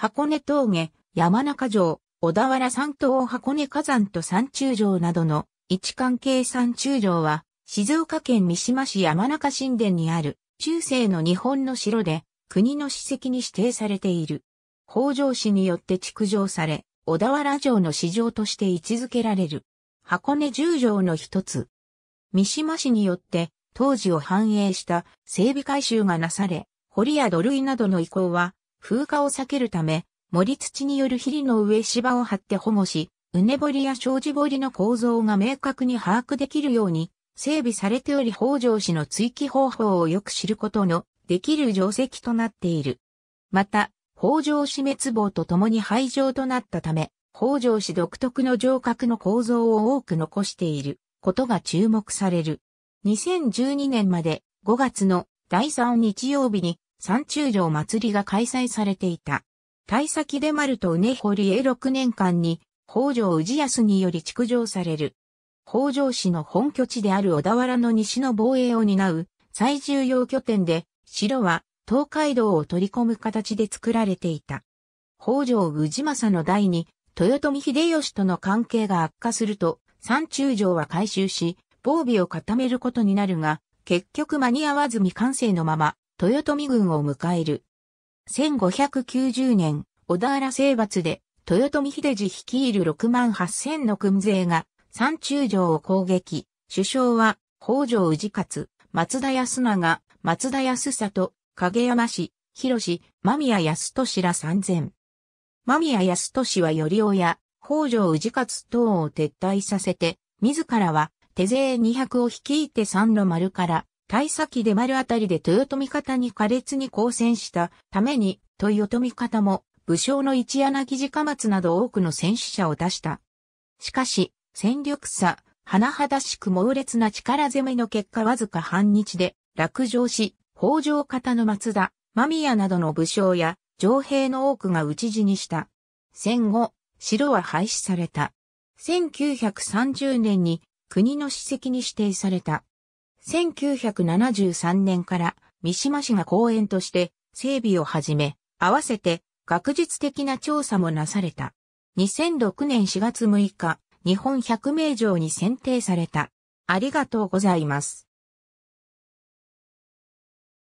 箱根峠、山中城、小田原山東箱根火山と山中城などの位置関係山中城は、静岡県三島市山中神殿にある中世の日本の城で国の史跡に指定されている。北条氏によって築城され、小田原城の市場として位置づけられる。箱根十条の一つ。三島市によって当時を反映した整備改修がなされ、堀や土塁などの遺構は風化を避けるため、森土によるヒリの上芝を張って保護し、うねぼりや障子堀の構造が明確に把握できるように整備されており北条氏の追記方法をよく知ることのできる定石となっている。また、北条氏滅亡と共に廃城となったため、北条氏独特の城郭の構造を多く残していることが注目される。2012年まで5月の第3日曜日に山中城祭りが開催されていた。大崎で丸とうねほりへ6年間に、北条氏康により築城される。北条氏の本拠地である小田原の西の防衛を担う最重要拠点で、城は東海道を取り込む形で作られていた。北条氏政の代に、豊臣秀吉との関係が悪化すると、山中城は改修し、防備を固めることになるが、結局間に合わず未完成のまま、豊臣軍を迎える。1590年、小田原征伐で、豊臣秀治率いる6万8000の軍勢が、山中城を攻撃。首相は、北条氏勝、松田康長、松田康里、影山氏、広氏、間宮康俊ら三千。間宮康俊はより親、北条氏勝等を撤退させて、自らは手勢200を率いて三路丸から大佐期で丸あたりで豊臣方に苛烈に交戦したために、豊臣方も武将の一柳下松など多くの戦死者を出した。しかし、戦力差、甚だしく猛烈な力攻めの結果わずか半日で落城し、北条方の松田、間宮などの武将や城兵の多くが討ち死にした。戦後、城は廃止された。1930年に国の史跡に指定された。1973年から三島市が公園として整備を始め、合わせて学術的な調査もなされた。2006年4月6日、日本百名城に選定された。ありがとうございます。